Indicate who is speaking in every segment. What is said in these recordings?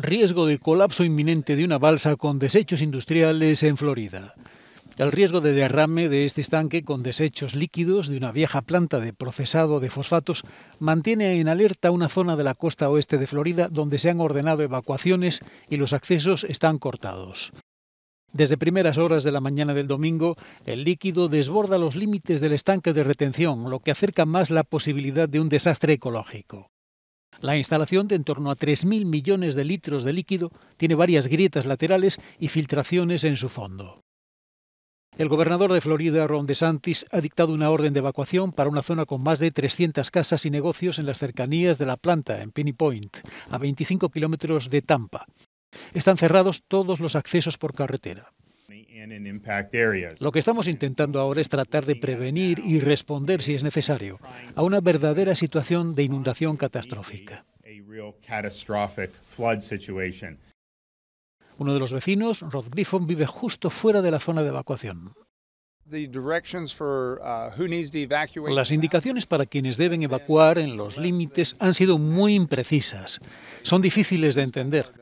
Speaker 1: riesgo de colapso inminente de una balsa con desechos industriales en Florida. El riesgo de derrame de este estanque con desechos líquidos de una vieja planta de procesado de fosfatos mantiene en alerta una zona de la costa oeste de Florida donde se han ordenado evacuaciones y los accesos están cortados. Desde primeras horas de la mañana del domingo, el líquido desborda los límites del estanque de retención, lo que acerca más la posibilidad de un desastre ecológico. La instalación de en torno a 3.000 millones de litros de líquido tiene varias grietas laterales y filtraciones en su fondo. El gobernador de Florida, Ron DeSantis, ha dictado una orden de evacuación para una zona con más de 300 casas y negocios en las cercanías de la planta, en Penny Point, a 25 kilómetros de Tampa. Están cerrados todos los accesos por carretera. Lo que estamos intentando ahora es tratar de prevenir y responder, si es necesario, a una verdadera situación de inundación catastrófica. Uno de los vecinos, Rod Griffon, vive justo fuera de la zona de evacuación. Uh, Las indicaciones para quienes deben evacuar en los límites han sido muy imprecisas. Son difíciles de entender.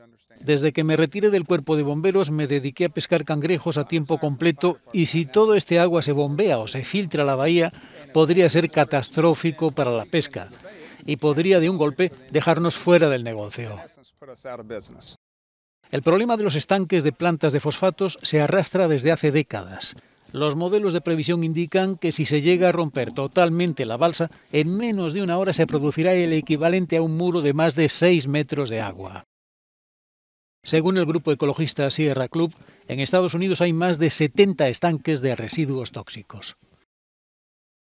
Speaker 1: Desde que me retiré del cuerpo de bomberos me dediqué a pescar cangrejos a tiempo completo y si todo este agua se bombea o se filtra a la bahía, podría ser catastrófico para la pesca y podría de un golpe dejarnos fuera del negocio. El problema de los estanques de plantas de fosfatos se arrastra desde hace décadas. Los modelos de previsión indican que si se llega a romper totalmente la balsa, en menos de una hora se producirá el equivalente a un muro de más de 6 metros de agua. Según el grupo ecologista Sierra Club, en Estados Unidos hay más de 70 estanques de residuos tóxicos.